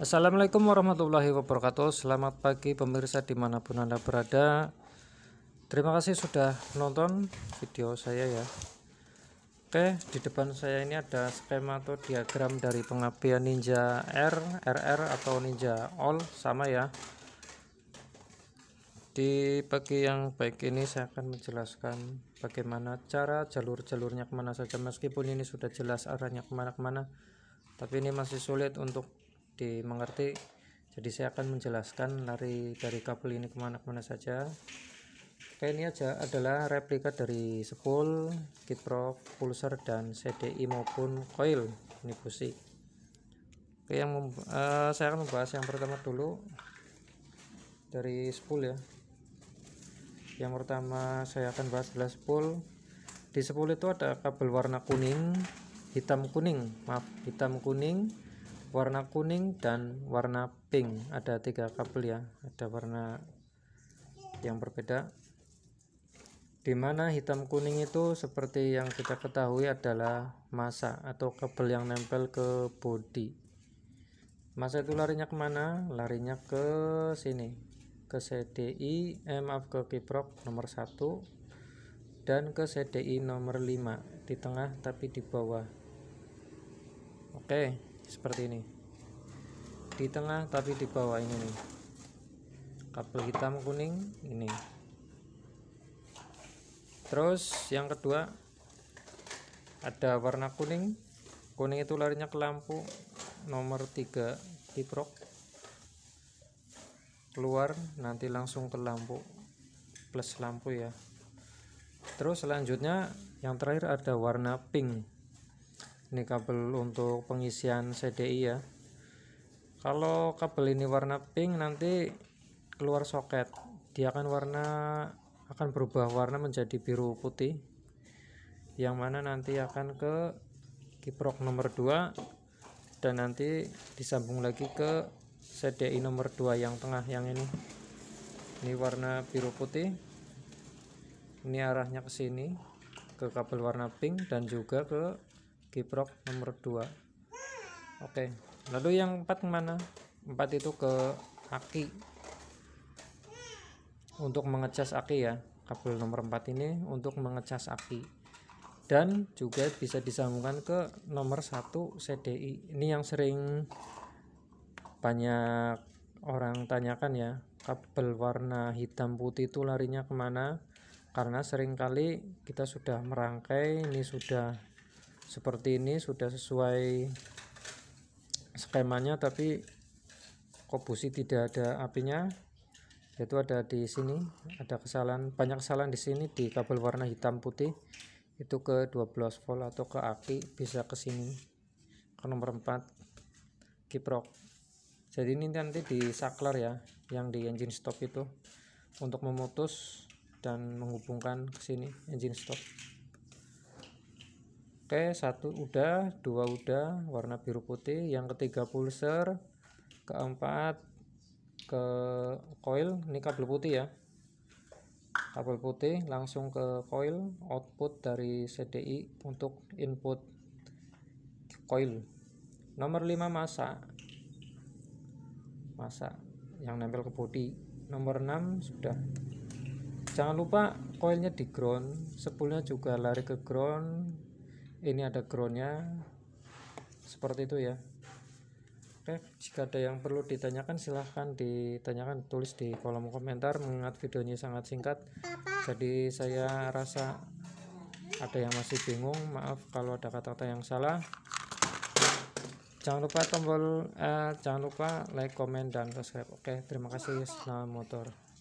Assalamualaikum warahmatullahi wabarakatuh Selamat pagi pemirsa dimanapun anda berada Terima kasih sudah nonton video saya ya Oke di depan saya ini ada skema atau diagram dari pengapian Ninja R, RR atau Ninja All sama ya di pagi yang baik ini saya akan menjelaskan bagaimana cara jalur-jalurnya kemana saja meskipun ini sudah jelas arahnya kemana-kemana tapi ini masih sulit untuk dimengerti jadi saya akan menjelaskan lari dari kabel ini kemana-mana saja oke ini aja adalah replika dari spool kitrock pulser dan CDI maupun coil ini busi oke yang uh, saya akan membahas yang pertama dulu dari spool ya yang pertama saya akan bahas adalah spool di spool itu ada kabel warna kuning hitam kuning maaf hitam kuning warna kuning dan warna pink ada tiga kabel ya ada warna yang berbeda dimana hitam kuning itu seperti yang kita ketahui adalah masa atau kabel yang nempel ke body masa itu larinya kemana larinya ke sini ke CDI eh maaf ke kiprok nomor satu dan ke CDI nomor 5 di tengah tapi di bawah oke okay seperti ini di tengah tapi di bawah ini nih kabel hitam kuning ini terus yang kedua ada warna kuning kuning itu larinya ke lampu nomor 3 kiprok keluar nanti langsung ke lampu plus lampu ya terus selanjutnya yang terakhir ada warna pink ini kabel untuk pengisian CDI ya kalau kabel ini warna pink nanti keluar soket dia akan warna akan berubah warna menjadi biru putih yang mana nanti akan ke kiprok nomor 2 dan nanti disambung lagi ke CDI nomor 2 yang tengah yang ini ini warna biru putih ini arahnya ke sini ke kabel warna pink dan juga ke kiprok nomor 2 oke lalu yang empat kemana empat itu ke aki untuk mengecas aki ya kabel nomor 4 ini untuk mengecas aki dan juga bisa disambungkan ke nomor 1 CDI ini yang sering banyak orang tanyakan ya kabel warna hitam putih itu larinya kemana karena seringkali kita sudah merangkai ini sudah seperti ini sudah sesuai skemanya tapi kobusi tidak ada apinya yaitu ada di sini ada kesalahan banyak kesalahan di sini di kabel warna hitam putih itu ke 12 volt atau ke aki bisa ke sini ke nomor 4 kiprok jadi ini nanti di saklar ya yang di engine stop itu untuk memutus dan menghubungkan ke sini engine stop Oke, satu udah, dua udah, warna biru putih. Yang ketiga pulser, keempat ke coil, ini kabel putih ya. Kabel putih langsung ke coil, output dari CDI untuk input coil. Nomor 5 masa. Masa yang nempel ke body. Nomor 6 sudah. Jangan lupa koilnya di ground, spoolnya juga lari ke ground, ini ada groundnya seperti itu ya Oke, jika ada yang perlu ditanyakan silahkan ditanyakan tulis di kolom komentar mengingat videonya sangat singkat jadi saya rasa ada yang masih bingung maaf kalau ada kata-kata yang salah jangan lupa tombol eh, jangan lupa like comment dan subscribe oke terima kasih selamat motor